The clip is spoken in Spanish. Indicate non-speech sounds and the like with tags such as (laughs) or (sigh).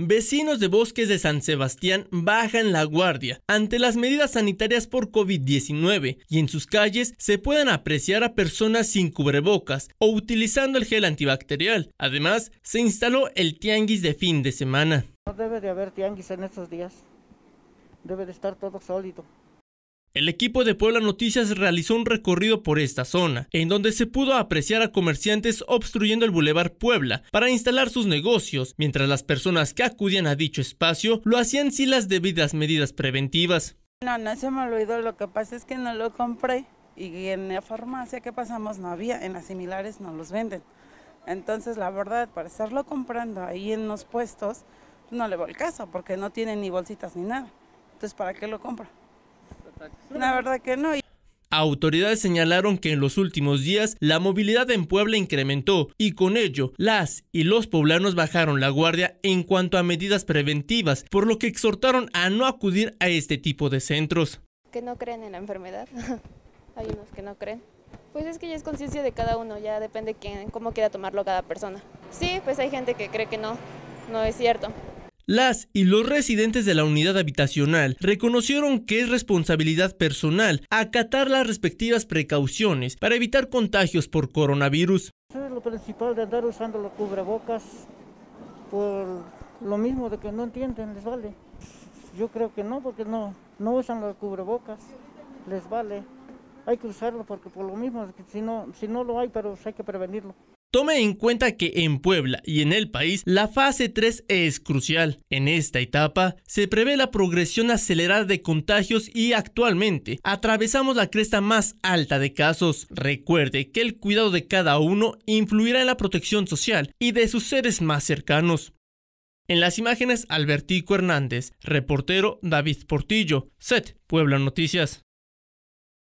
Vecinos de bosques de San Sebastián bajan la guardia ante las medidas sanitarias por COVID-19 y en sus calles se pueden apreciar a personas sin cubrebocas o utilizando el gel antibacterial. Además, se instaló el tianguis de fin de semana. No debe de haber tianguis en estos días. Debe de estar todo sólido. El equipo de Puebla Noticias realizó un recorrido por esta zona, en donde se pudo apreciar a comerciantes obstruyendo el Boulevard Puebla para instalar sus negocios, mientras las personas que acudían a dicho espacio lo hacían sin las debidas medidas preventivas. No, no se me olvidó, lo que pasa es que no lo compré y en la farmacia que pasamos no había, en las similares no los venden. Entonces, la verdad, para estarlo comprando ahí en los puestos, no le voy el caso, porque no tiene ni bolsitas ni nada. Entonces, ¿para qué lo compro? La verdad que no. Autoridades señalaron que en los últimos días la movilidad en Puebla incrementó y con ello las y los poblanos bajaron la guardia en cuanto a medidas preventivas, por lo que exhortaron a no acudir a este tipo de centros. Que no creen en la enfermedad. (laughs) Hay unos que no creen. Pues es que ya es conciencia de cada uno, ya depende quién, cómo quiera tomarlo cada persona. Sí, pues hay gente que cree que no, no es cierto. Las y los residentes de la unidad habitacional reconocieron que es responsabilidad personal acatar las respectivas precauciones para evitar contagios por coronavirus. Eso Es lo principal de andar usando los cubrebocas por lo mismo de que no entienden, les vale. Yo creo que no, porque no, no usan los cubrebocas, les vale. Hay que usarlo porque por lo mismo, si no, si no lo hay, pero hay que prevenirlo. Tome en cuenta que en Puebla y en el país la fase 3 es crucial. En esta etapa se prevé la progresión acelerada de contagios y actualmente atravesamos la cresta más alta de casos. Recuerde que el cuidado de cada uno influirá en la protección social y de sus seres más cercanos. En las imágenes Albertico Hernández, reportero David Portillo, SET, Puebla Noticias.